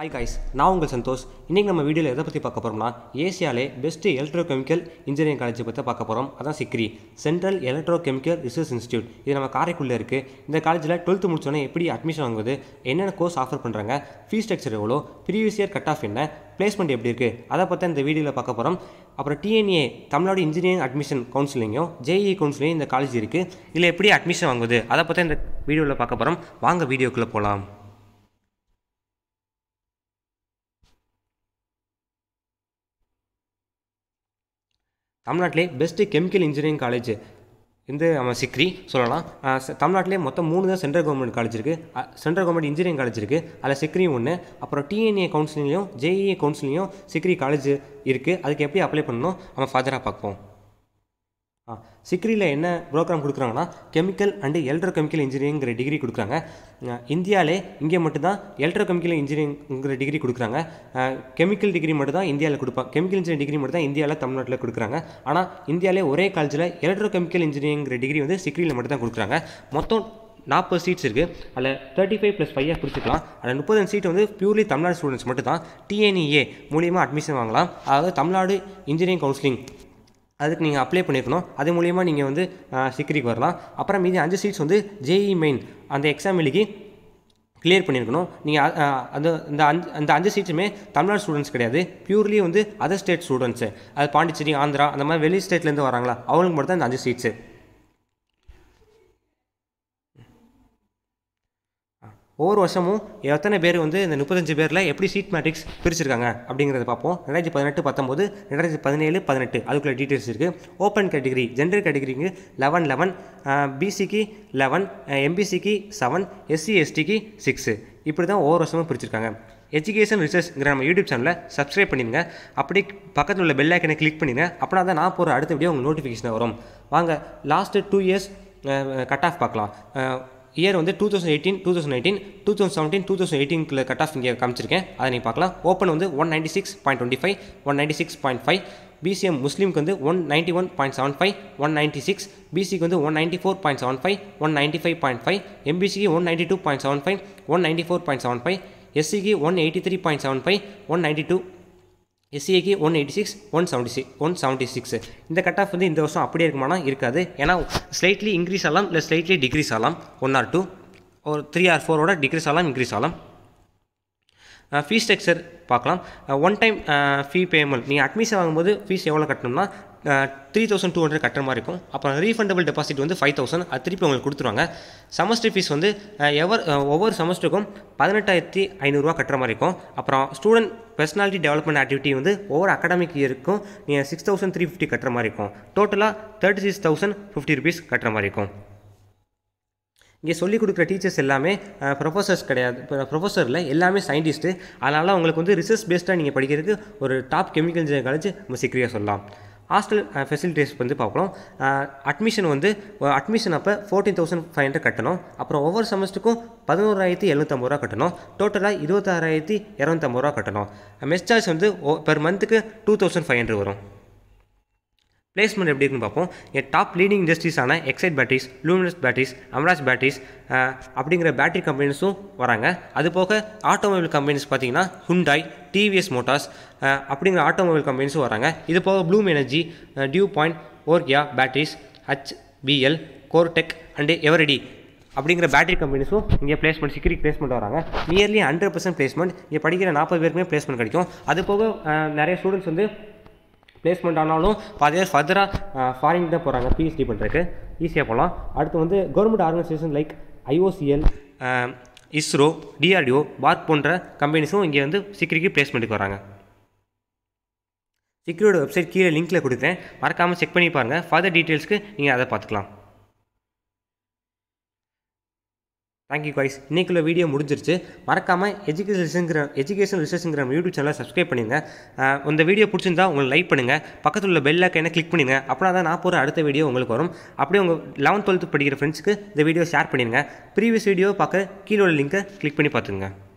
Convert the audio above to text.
hi guys நான் உங்கள் சந்தோஷ் இன்றைக்கி நம்ம வீடியோவில் எதை பற்றி பார்க்க போகிறோம்னா ஏசியாலே best electro chemical engineering college பற்றி பார்க்க போகிறோம் அதான் CECRI central electro chemical research institute இது நம்ம காரைக்குள்ளே இருக்குது இந்த காலேஜில் டுவெல்த்து முடிச்சோன்னே எப்படி அட்மிஷன் வாங்குவது என்னென்ன கோர்ஸ் ஆஃபர் பண்ணுறாங்க ஃபீஸ் ஸ்ட்ரக்சர் எவ்வளோ ப்ரீவியஸ் இயர் கட் ஆஃப் என்ன பிளேஸ்மெண்ட் எப்படி இருக்குது அதை பற்றி e e இந்த வீடியோவில் பார்க்க போகிறோம் அப்புறம் டிஎன்ஏ தமிழ்நாடு இன்ஜினியரிங் அட்மிஷன் கவுன்சிலிங்கும் ஜேஇ கவுன்சிலிங்கும் இந்த காலேஜ் இருக்குது இதில் எப்படி அட்மிஷன் வாங்குவது அதை பற்றி இந்த வீடியோவில் பார்க்க போகிறோம் வாங்க வீடியோக்குள்ளே போகலாம் தமிழ்நாட்டிலே பெஸ்ட்டு கெமிக்கல் இன்ஜினியரிங் காலேஜ் இந்த நம்ம சிக்ரி சொல்லலாம் தமிழ்நாட்டிலே மொத்தம் மூணு தான் சென்ட்ரல் கவர்மெண்ட் காலேஜ் இருக்குது சென்ட்ரல் கவர்மெண்ட் இன்ஜினியரிங் காலேஜ் இருக்குது அதில் சிக்ரியும் ஒன்று அப்புறம் டிஎன்ஏ கவுன்சிலிங்லையும் ஜேஇஏ கவுன்சிலிங்கும் சிக்ரி காலேஜ் இருக்குது அதுக்கு எப்படி அப்ளை பண்ணணும் நம்ம ஃபர்தராக பார்ப்போம் சிக்ரியில் என்ன ப்ரோக்ராம் கொடுக்குறாங்கன்னா கெமிக்கல் அண்டு எலக்ட்ரோ கெமிக்கல் இன்ஜினியரிங்கிற டிகிரி கொடுக்குறாங்க இந்தியாவிலே இங்கே மட்டும்தான் எலக்ட்ரோ கெமிக்கல் இன்ஜினியரிங்கிற டிகிரி கொடுக்குறாங்க கெமிக்கல் டிகிரி மட்டும் தான் இந்தியாவில் கொடுப்பாங்க கெமிக்கல் இன்ஜினியர் டிகிரி மட்டும் தான் இந்தியாவில் தமிழ்நாட்டில் கொடுக்குறாங்க ஆனால் இந்தியாவிலே ஒரே காலேஜில் எலக்ட்ரோ கெமிக்கல் இன்ஜினியரிங்கிற டிகிரி வந்து சிக்ரியில் மட்டும் தான் கொடுக்குறாங்க மொத்தம் நாற்பது சீட்ஸ் இருக்குது அதில் தேர்ட்டி ஃபைவ் ப்ளஸ் ஃபைவாக கொடுத்துக்கலாம் அதில் முப்பது சீட் வந்து பியூர்லி தமிழ்நாடு ஸ்டூடெண்ட்ஸ் மட்டும் தான் டிஎன்இஏ e மூலியமாக அட்மிஷன் வாங்கலாம் அதாவது தமிழ்நாடு இன்ஜினியரிங் கவுன்சிலிங் அதுக்கு நீங்கள் அப்ளை பண்ணியிருக்கணும் அது மூலிமா நீங்கள் வந்து சிக்ரிக்கு வரலாம் அப்புறம் மீதி அஞ்சு சீட்ஸ் வந்து ஜேஇ மெயின் e அந்த எக்ஸாம் எழுதி கிளியர் பண்ணியிருக்கணும் நீங்கள் அது இந்த அஞ்சு அந்த அஞ்சு சீட்டுமே தமிழ்நாடு ஸ்டூடெண்ட்ஸ் கிடையாது பியூர்லி வந்து அதர் ஸ்டேட் ஸ்டூடெண்ட்ஸு அது பாண்டிச்சேரி ஆந்திரா அந்த மாதிரி வெளி ஸ்டேட்லேருந்து வராங்களா அவங்களுக்கு மட்டும் தான் இந்த அஞ்சு சீட்ஸு ஒவ்வொரு வருஷமும் எத்தனை பேர் வந்து இந்த முப்பத்தஞ்சு பேரில் எப்படி சீட் மேட்ரிக்ஸ் பிரிச்சிருக்காங்க அப்படிங்கிறத பார்ப்போம் ரெண்டாயிரத்தி பதினெட்டு பத்தொம்போது ரெண்டாயிரத்தி பதினேழு பதினெட்டு அதுக்குள்ளே டீட்டெயில்ஸ் இருக்குது ஓப்பன் கேட்டகிரி ஜென்டர் கேட்டகிரிக்கு லெவன் லெவன் பிசிக்கு லெவன் எம்பிசிக்கு செவன் எஸ்சி எஸ்டிக்கு சிக்ஸு இப்படி தான் ஒவ்வொரு வருஷமும் பிரிச்சிருக்காங்க எஜுகேஷன் ரிசர்ச்ங்கிற நம்ம யூடியூப் சேனலில் சப்ஸ்கிரைப் பண்ணிடுங்க அப்படி பக்கத்தில் உள்ள பெல் ஐக்கனை கிளிக் பண்ணிடுங்க அப்படின்னா தான் நான் போகிற அடுத்த வீடியோ உங்களுக்கு நோட்டிஃபிகேஷன் வரும் வாங்க last two years cut off பார்க்கலாம் இயர் வந்து two thousand eighteen two thousand eighteen two thousand seventeen two thousand eighteen cut off இங்கே காமிச்சிருக்கேன் அதை நீங்கள் பார்க்கலாம் ஓப்பன் வந்து one ninety six point twenty five one ninety six point five BCM முஸ்லீம்க்கு வந்து one ninety one point seven five one ninety six பிசிக்கு வந்து one ninety four point seven five one ninety five point five எம்பிசிக்கு one ninety two point seven five one ninety four point seven five எஸ்சிக்கு one eighty three point seven five one ninety two எஸ்சிஏக்கு one eighty six one seventy six one seventy six இந்த cut off வந்து இந்த வருஷம் அப்படியே இருக்குமானா இருக்காது ஏன்னா ஸ்லைட்லி இன்க்ரீஸ் ஆகலாம் இல்லை ஸ்லைட்லி டிக்ரீஸ் ஆகலாம் ஒன் ஆர் டூ ஒரு த்ரீ ஆர் ஃபோரோட டிக்ரீஸ் ஆகலாம் இன்க்ரீஸ் ஆகலாம் ஃபீ ஸ்ட்ரக்சர் பார்க்கலாம் ஒன் டைம் ஃபீ பேமெண்ட் நீங்கள் அட்மிஷன் வாங்கும்போது ஃபீஸ் எவ்வளோ கட்டணும்னா த்ரீ தௌசண்ட் டூ ஹண்ட்ரட் கட்டுற மாதிரி இருக்கும் அப்புறம் ரீஃபண்டபிள் டெபாசிட் வந்து ஃபைவ் தௌசண்ட் அது திருப்பி உங்களுக்கு கொடுத்துருவாங்க செமஸ்டர் ஃபீஸ் வந்து எவர் ஒவ்வொரு செமஸ்டருக்கும் பதினெட்டாயிரத்தி ஐநூறுரூவா கட்டுற மாதிரி இருக்கும் அப்புறம் ஸ்டூடெண்ட் பர்சனாலிட்டி டெவலப்மெண்ட் ஆக்டிவிட்டி வந்து ஒவ்வொரு அகாடமிக் இயருக்கும் நீங்கள் சிக்ஸ் தௌசண்ட் த்ரீ ஃபிஃப்டி கட்டுற மாதிரி இருக்கும் டோட்டலாக thirty six thousand fifty rupees கட்டுற மாதிரி இருக்கும் இங்கே சொல்லிக் கொடுக்குற டீச்சர்ஸ் எல்லாமே ப்ரொஃபஸர்ஸ் கிடையாது இப்போ ப்ரொஃபஸரில் எல்லாமே சயின்டிஸ்ட்டு அதனால் அவங்களுக்கு வந்து ரிசர்ச் பேஸ்டாக நீங்கள் படிக்கிறதுக்கு ஒரு டாப் கெமிக்கல் இன்ஜினியர் காலேஜ் நம்ம சீக்கிரியாக சொல்லலாம் ஹாஸ்டல் ஃபெசிலிட்டிஸ் வந்து பார்க்கலாம் அட்மிஷன் வந்து அட்மிஷன் அப்போ ஃபோர்டீன் தௌசண்ட் ஃபைவ் ஹண்ட்ரட் கட்டணும் அப்புறம் ஒவ்வொரு செமஸ்டருக்கும் பதினோராயிரத்தி எழுநூற்றம்பது ரூபா கட்டணும் டோட்டலாக இருபத்தாறாயிரத்தி இரநூத்தம்பது ரூபா கட்டணும் மெஸ் சார்ஜ் வந்து பெர் மந்த்துக்கு டூ தௌசண்ட் ஃபைவ் ஹண்ட்ரட் வரும் பிளேஸ்மெண்ட் எப்படி இருக்குன்னு பார்ப்போம் என் டாப் லீடிங் இண்டஸ்ட்ரீஸான Exide batteries Luminous batteries Amara Raja batteries அப்படிங்கிற பேட்டரி கம்பெனிஸும் வராங்க அது போக ஆட்டோமொபைல் கம்பெனிஸ் பார்த்திங்கன்னா ஹுண்டாய் டிவிஎஸ் மோட்டார்ஸ் அப்படிங்கிற ஆட்டோமொபைல் கம்பெனிஸும் வராங்க இது போக ப்ளூம் எனர்ஜி டியூ பாயிண்ட் ஓர்கியா பேட்டரிஸ் ஹச்பிஎல் கோர்டெக் அண்டு எவரடி அப்படிங்கிற பேட்டரி கம்பெனிஸும் இங்கே பிளேஸ்மெண்ட் சிக்கிரி பிளேஸ்மெண்ட் வராங்க நியர்லி ஹண்ட்ரட் பர்சன்ட் பிளேஸ்மெண்ட் இங்கே படிக்கிற நாற்பது பேருக்குமே பிளேஸ்மெண்ட் கிடைக்கும் அது போக நிறைய ஸ்டூடெண்ட்ஸ் வந்து பிளேஸ்மெண்ட் ஆனாலும் பார்த்தீங்கன்னா ஃபர்தராக ஃபாரின் தான் போகிறாங்க பிஹெச்டி பண்ணுறதுக்கு ஈஸியாக போகலாம் அடுத்து வந்து government organisation like IOCL ISRO DRDO பாத் போன்ற கம்பெனிஸும் இங்கே வந்து சிக்ரிக்கு பிளேஸ்மெண்ட்டுக்கு வராங்க சிக்ரியோட வெப்சைட் கீழே லிங்க்கில் கொடுக்குறேன் மறக்காமல் செக் பண்ணி பாருங்கள் ஃபர்தர் டீட்டெயில்ஸ்க்கு நீங்கள் அதை பார்த்துக்கலாம் தேங்க்யூ கைஸ் இன்றைக்குள்ள வீடியோ முடிஞ்சிருச்சு மறக்காமல் எஜுகேஷன் ரிசர்ச்சுங்கிற எஜுகேஷன் ரிசர்ச்சுங்கிற யூடியூப் சேனலை சப்ஸ்கிரைப் பண்ணுங்கள் இந்த வீடியோ பிடிச்சிருந்தா உங்களுக்கு லைக் பண்ணுங்கள் பக்கத்தில் உள்ள பெல் ஐக்கனை கிளிக் பண்ணுங்கள் அப்படின்னா தான் நான் போகிற அடுத்த வீடியோ உங்களுக்கு வரும் அப்படியே உங்கள் லெவன்த் டுவெல்த்து படிக்கிற ஃப்ரெண்ட்ஸுக்கு இந்த வீடியோ ஷேர் பண்ணிடுங்க ப்ரீவியஸ் வீடியோ பார்க்க கீழே உள்ள லிங்க்கை கிளிக் பண்ணி பார்த்துங்க